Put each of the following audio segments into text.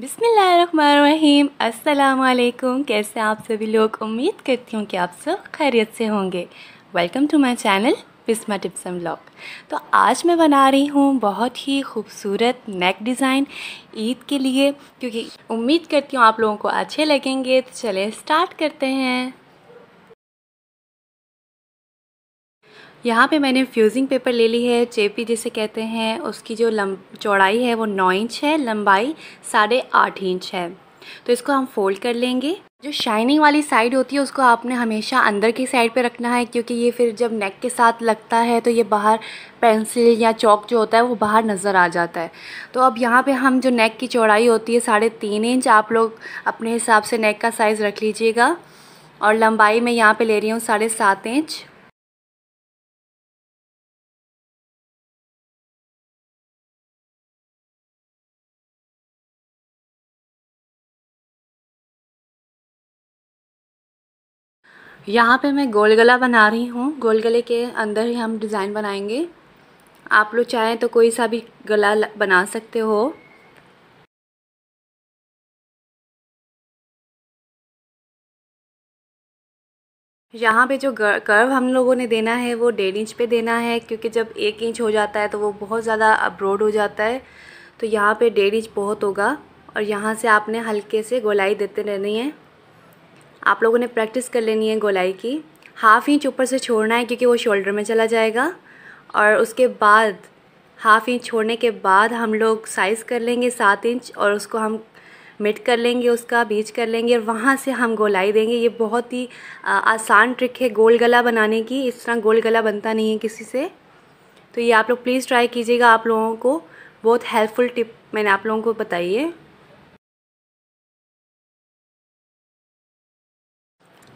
बिसमीम अल्लाम कैसे आप सभी लोग उम्मीद करती हूँ कि आप सब खैरियत से होंगे welcome to my channel Bisma tips and blog तो आज मैं बना रही हूँ बहुत ही खूबसूरत नेक डिज़ाइन ईद के लिए क्योंकि उम्मीद करती हूँ आप लोगों को अच्छे लगेंगे तो चले स्टार्ट करते हैं यहाँ पे मैंने फ्यूज़िंग पेपर ले ली है चेपी जिसे कहते हैं उसकी जो लम चौड़ाई है वो नौ इंच है लंबाई साढ़े आठ इंच है तो इसको हम फोल्ड कर लेंगे जो शाइनिंग वाली साइड होती है उसको आपने हमेशा अंदर की साइड पे रखना है क्योंकि ये फिर जब नेक के साथ लगता है तो ये बाहर पेंसिल या चौक जो होता है वो बाहर नज़र आ जाता है तो अब यहाँ पे हम जो नेक की चौड़ाई होती है साढ़े तीन इंच आप लोग अपने हिसाब से नेक का साइज़ रख लीजिएगा और लंबाई मैं यहाँ पे ले रही हूँ साढ़े सात इंच यहाँ पे मैं गोल गला बना रही हूँ गोल गले के अंदर ही हम डिज़ाइन बनाएंगे आप लोग चाहें तो कोई सा भी गला बना सकते हो यहाँ पे जो कर्व हम लोगों ने देना है वो डेढ़ इंच पे देना है क्योंकि जब एक इंच हो जाता है तो वो बहुत ज़्यादा अब्रोड हो जाता है तो यहाँ पे डेढ़ इंच बहुत होगा और यहाँ से आपने हल्के से गोलाई देते रहनी है आप लोगों ने प्रैक्टिस कर लेनी है गोलाई की हाफ इंच ऊपर से छोड़ना है क्योंकि वो शोल्डर में चला जाएगा और उसके बाद हाफ इंच छोड़ने के बाद हम लोग साइज़ कर लेंगे सात इंच और उसको हम मिट कर लेंगे उसका बीच कर लेंगे और वहाँ से हम गोलाई देंगे ये बहुत ही आसान ट्रिक है गोल गला बनाने की इस तरह गोल गला बनता नहीं है किसी से तो ये आप लोग प्लीज़ ट्राई कीजिएगा आप लोगों को बहुत हेल्पफुल टिप मैंने आप लोगों को बताई है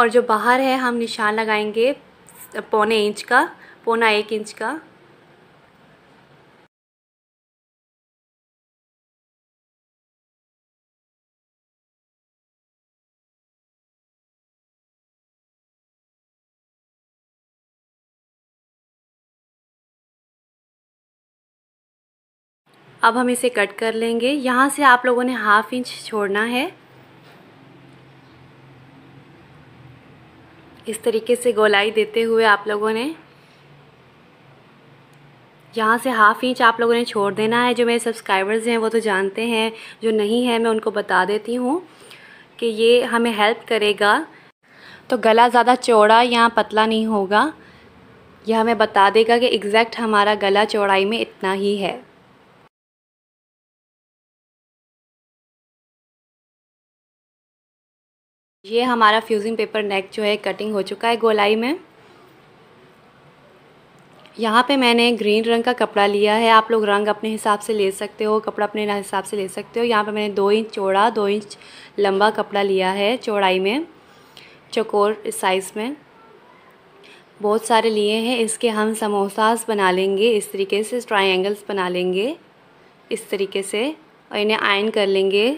और जो बाहर है हम निशान लगाएंगे पौने इंच का पौना एक इंच का अब हम इसे कट कर लेंगे यहाँ से आप लोगों ने हाफ इंच छोड़ना है इस तरीके से गोलाई देते हुए आप लोगों ने यहाँ से हाफ इंच आप लोगों ने छोड़ देना है जो मेरे सब्सक्राइबर्स हैं वो तो जानते हैं जो नहीं है मैं उनको बता देती हूँ कि ये हमें हेल्प करेगा तो गला ज़्यादा चौड़ा या पतला नहीं होगा यह हमें बता देगा कि एग्ज़ैक्ट हमारा गला चौड़ाई में इतना ही है ये हमारा फ्यूज़िंग पेपर नेक जो है कटिंग हो चुका है गोलाई में यहाँ पे मैंने ग्रीन रंग का कपड़ा लिया है आप लोग रंग अपने हिसाब से ले सकते हो कपड़ा अपने हिसाब से ले सकते हो यहाँ पे मैंने दो इंच चौड़ा दो इंच लंबा कपड़ा लिया है चौड़ाई में चकोर साइज़ में बहुत सारे लिए हैं इसके हम समोसास बना लेंगे इस तरीके से ट्राइंगल्स बना लेंगे इस तरीके से और इन्हें आयन कर लेंगे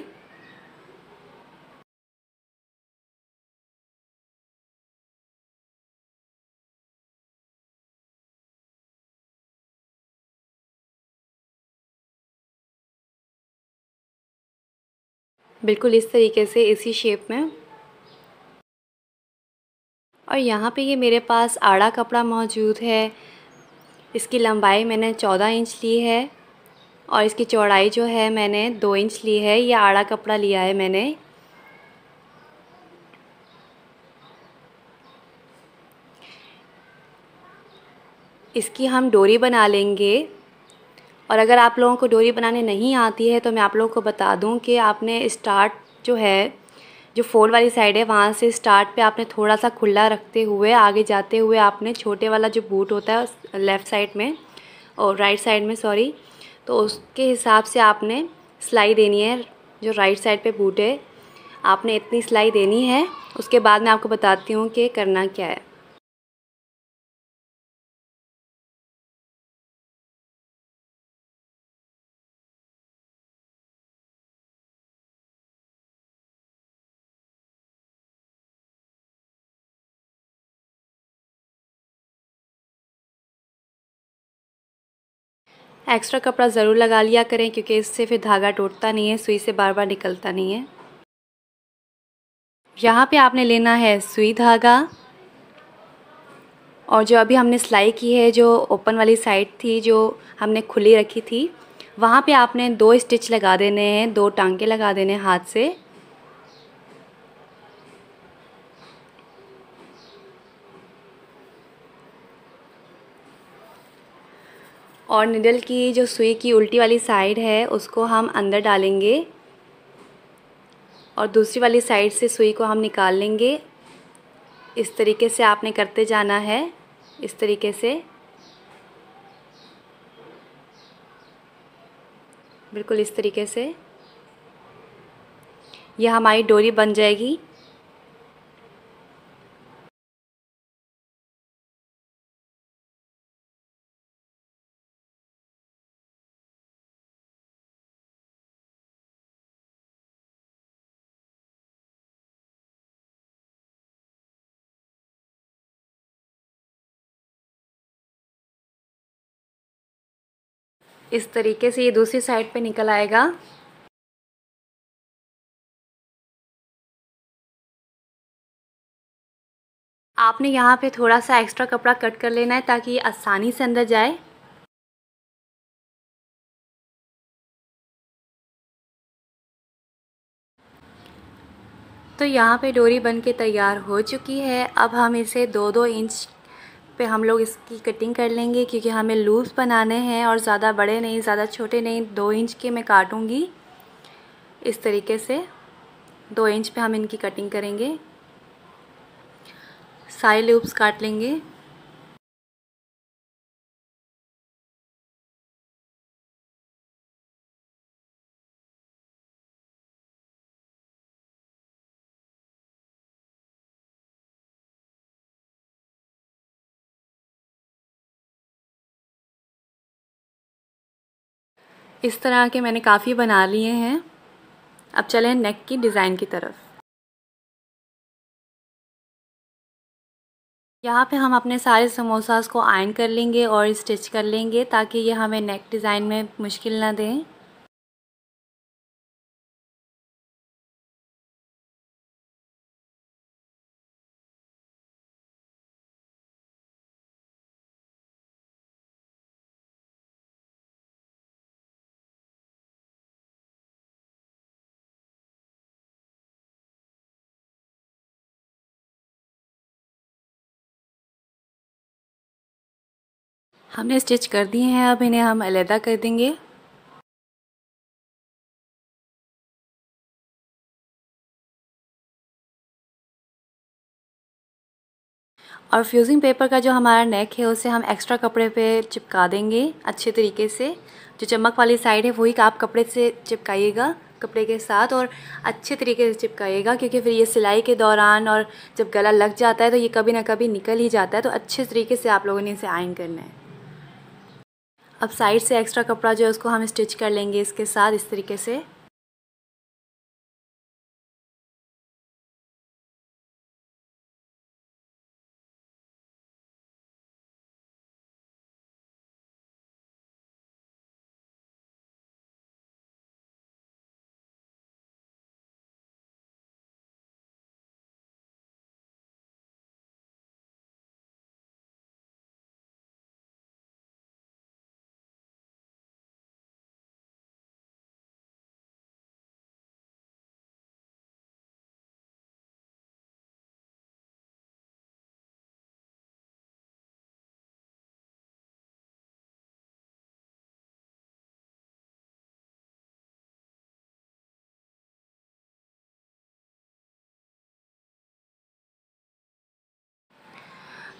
बिल्कुल इस तरीके से इसी शेप में और यहाँ पे ये मेरे पास आड़ा कपड़ा मौजूद है इसकी लंबाई मैंने चौदह इंच ली है और इसकी चौड़ाई जो है मैंने दो इंच ली है ये आड़ा कपड़ा लिया है मैंने इसकी हम डोरी बना लेंगे और अगर आप लोगों को डोरी बनाने नहीं आती है तो मैं आप लोगों को बता दूँ कि आपने स्टार्ट जो है जो फोल्ड वाली साइड है वहाँ से स्टार्ट पे आपने थोड़ा सा खुला रखते हुए आगे जाते हुए आपने छोटे वाला जो बूट होता है लेफ़्ट साइड में और राइट साइड में सॉरी तो उसके हिसाब से आपने सिलाई देनी है जो राइट साइड पे बूट है आपने इतनी सिलाई देनी है उसके बाद मैं आपको बताती हूँ कि करना क्या है एक्स्ट्रा कपड़ा ज़रूर लगा लिया करें क्योंकि इससे फिर धागा टूटता नहीं है सुई से बार बार निकलता नहीं है यहाँ पे आपने लेना है सुई धागा और जो अभी हमने सिलाई की है जो ओपन वाली साइड थी जो हमने खुली रखी थी वहाँ पे आपने दो स्टिच लगा देने हैं दो टांके लगा देने हाथ से और निडल की जो सुई की उल्टी वाली साइड है उसको हम अंदर डालेंगे और दूसरी वाली साइड से सुई को हम निकाल लेंगे इस तरीके से आपने करते जाना है इस तरीके से बिल्कुल इस तरीके से यह हमारी डोरी बन जाएगी इस तरीके से ये दूसरी साइड पे निकल आएगा आपने यहाँ पे थोड़ा सा एक्स्ट्रा कपड़ा कट कर लेना है ताकि ये आसानी से अंदर जाए तो यहाँ पे डोरी बन के तैयार हो चुकी है अब हम इसे दो दो इंच पे हम लोग इसकी कटिंग कर लेंगे क्योंकि हमें लूज बनाने हैं और ज़्यादा बड़े नहीं ज़्यादा छोटे नहीं दो इंच के मैं काटूँगी इस तरीके से दो इंच पे हम इनकी कटिंग करेंगे साइड लूप्स काट लेंगे इस तरह के मैंने काफ़ी बना लिए हैं अब चलें नेक की डिज़ाइन की तरफ यहाँ पे हम अपने सारे समोसास को आयन कर लेंगे और स्टिच कर लेंगे ताकि ये हमें नेक डिज़ाइन में मुश्किल ना दें हमने स्टिच कर दिए हैं अब इन्हें हम अलहदा कर देंगे और फ्यूज़िंग पेपर का जो हमारा नेक है उसे हम एक्स्ट्रा कपड़े पे चिपका देंगे अच्छे तरीके से जो चमक वाली साइड है वही आप कपड़े से चिपकाइएगा कपड़े के साथ और अच्छे तरीके से चिपकाइएगा क्योंकि फिर ये सिलाई के दौरान और जब गला लग जाता है तो ये कभी ना कभी निकल ही जाता है तो अच्छे तरीके से आप लोगों ने इसे आयन करना है अब साइड से एक्स्ट्रा कपड़ा जो है उसको हम स्टिच कर लेंगे इसके साथ इस तरीके से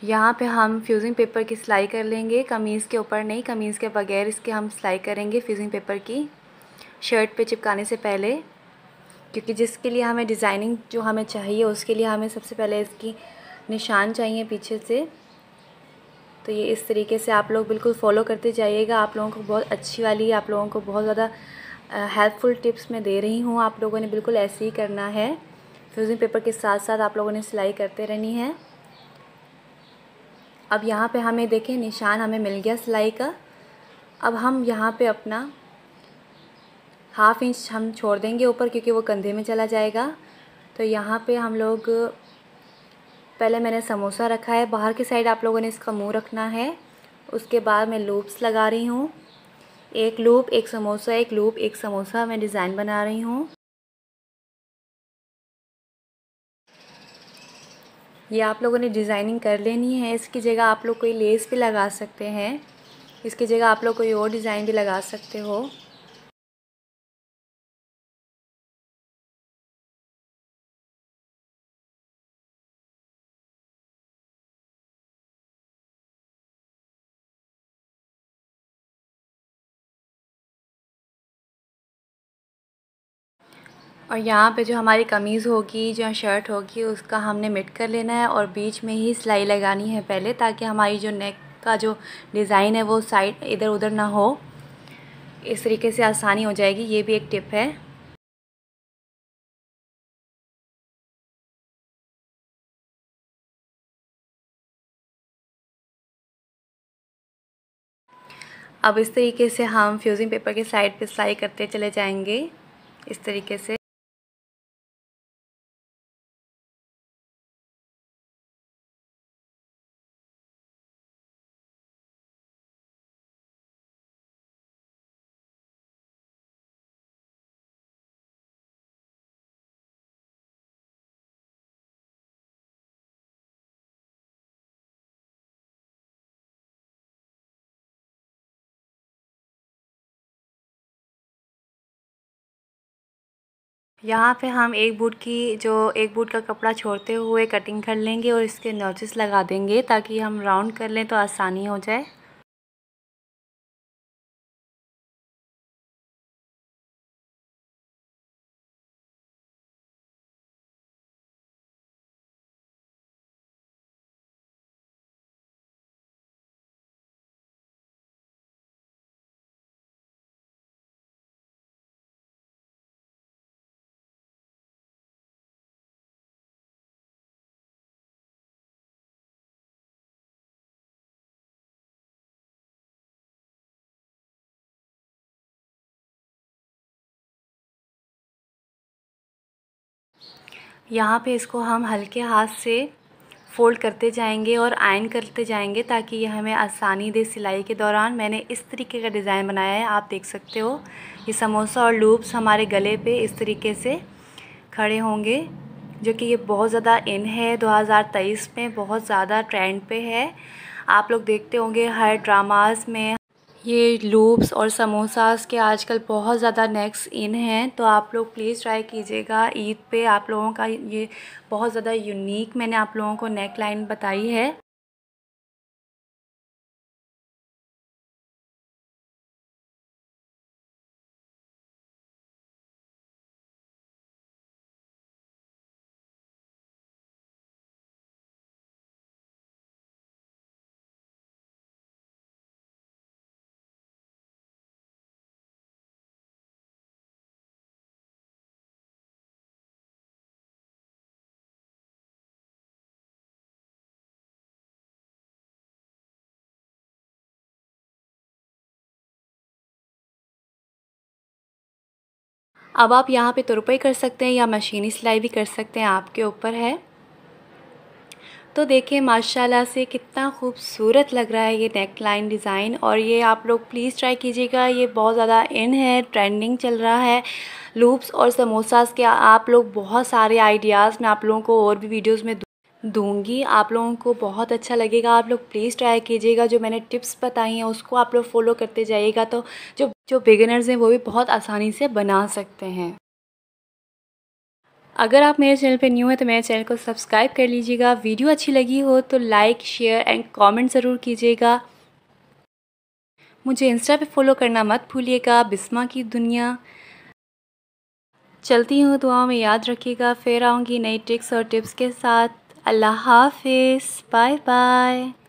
यहाँ पे हम फ्यूज़िंग पेपर की सिलाई कर लेंगे कमीज़ के ऊपर नहीं कमीज़ के बगैर इसके हम सिलाई करेंगे फ्यूज़िंग पेपर की शर्ट पे चिपकाने से पहले क्योंकि जिसके लिए हमें डिज़ाइनिंग जो हमें चाहिए उसके लिए हमें सबसे पहले इसकी निशान चाहिए पीछे से तो ये इस तरीके से आप लोग बिल्कुल फॉलो करते जाइएगा आप लोगों को बहुत अच्छी वाली आप लोगों को बहुत ज़्यादा हेल्पफुल टिप्स मैं दे रही हूँ आप लोगों ने बिल्कुल ऐसे ही करना है फ्यूज़िंग पेपर के साथ साथ आप लोगों ने सिलाई करते रहनी है अब यहाँ पे हमें देखें निशान हमें मिल गया सिलाई का अब हम यहाँ पे अपना हाफ़ इंच हम छोड़ देंगे ऊपर क्योंकि वो कंधे में चला जाएगा तो यहाँ पे हम लोग पहले मैंने समोसा रखा है बाहर की साइड आप लोगों ने इसका मुंह रखना है उसके बाद मैं लूप्स लगा रही हूँ एक लूप एक समोसा एक लूप एक समोसा मैं डिज़ाइन बना रही हूँ ये आप लोगों ने डिज़ाइनिंग कर लेनी है इसकी जगह आप लोग कोई लेस भी लगा सकते हैं इसकी जगह आप लोग कोई और डिज़ाइन भी लगा सकते हो और यहाँ पे जो हमारी कमीज़ होगी जो शर्ट होगी उसका हमने मिट कर लेना है और बीच में ही सिलाई लगानी है पहले ताकि हमारी जो नेक का जो डिज़ाइन है वो साइड इधर उधर ना हो इस तरीके से आसानी हो जाएगी ये भी एक टिप है अब इस तरीके से हम फ्यूज़िंग पेपर के साइड पे सिलाई करते चले जाएंगे इस तरीके से यहाँ पे हम एक बूट की जो एक बूट का कपड़ा छोड़ते हुए कटिंग कर लेंगे और इसके नोचिस लगा देंगे ताकि हम राउंड कर लें तो आसानी हो जाए यहाँ पे इसको हम हल्के हाथ से फ़ोल्ड करते जाएंगे और आयन करते जाएंगे ताकि ये हमें आसानी दे सिलाई के दौरान मैंने इस तरीके का डिज़ाइन बनाया है आप देख सकते हो ये समोसा और लूप्स हमारे गले पे इस तरीके से खड़े होंगे जो कि ये बहुत ज़्यादा इन है 2023 में बहुत ज़्यादा ट्रेंड पे है आप लोग देखते होंगे हर ड्रामास में ये लूप्स और समोसास के आजकल बहुत ज़्यादा नेक्स इन हैं तो आप लोग प्लीज़ ट्राई कीजिएगा ईद पे आप लोगों का ये बहुत ज़्यादा यूनिक मैंने आप लोगों को नेक लाइन बताई है अब आप यहाँ पे तुरपाई तो कर सकते हैं या मशीनी सिलाई भी कर सकते हैं आपके ऊपर है तो देखिए माशाल्लाह से कितना खूबसूरत लग रहा है ये नेक लाइन डिज़ाइन और ये आप लोग प्लीज़ ट्राई कीजिएगा ये बहुत ज़्यादा इन है ट्रेंडिंग चल रहा है लूप्स और समोसास के आप लोग बहुत सारे आइडियाज़ मैं आप लोगों को और भी वीडियोज़ में दूंगी आप लोगों को बहुत अच्छा लगेगा आप लोग प्लीज़ ट्राई कीजिएगा जो मैंने टिप्स बताई हैं उसको आप लोग फॉलो करते जाइएगा तो जो जो बिगिनर्स हैं वो भी बहुत आसानी से बना सकते हैं अगर आप मेरे चैनल पर न्यू हैं तो मेरे चैनल को सब्सक्राइब कर लीजिएगा वीडियो अच्छी लगी हो तो लाइक शेयर एंड कॉमेंट ज़रूर कीजिएगा मुझे इंस्टा पे फॉलो करना मत भूलिएगा बिस्मा की दुनिया चलती हूँ दुआ में याद रखिएगा फिर आऊँगी नई ट्रिक्स और टिप्स के साथ Allah Hafiz. Bye bye.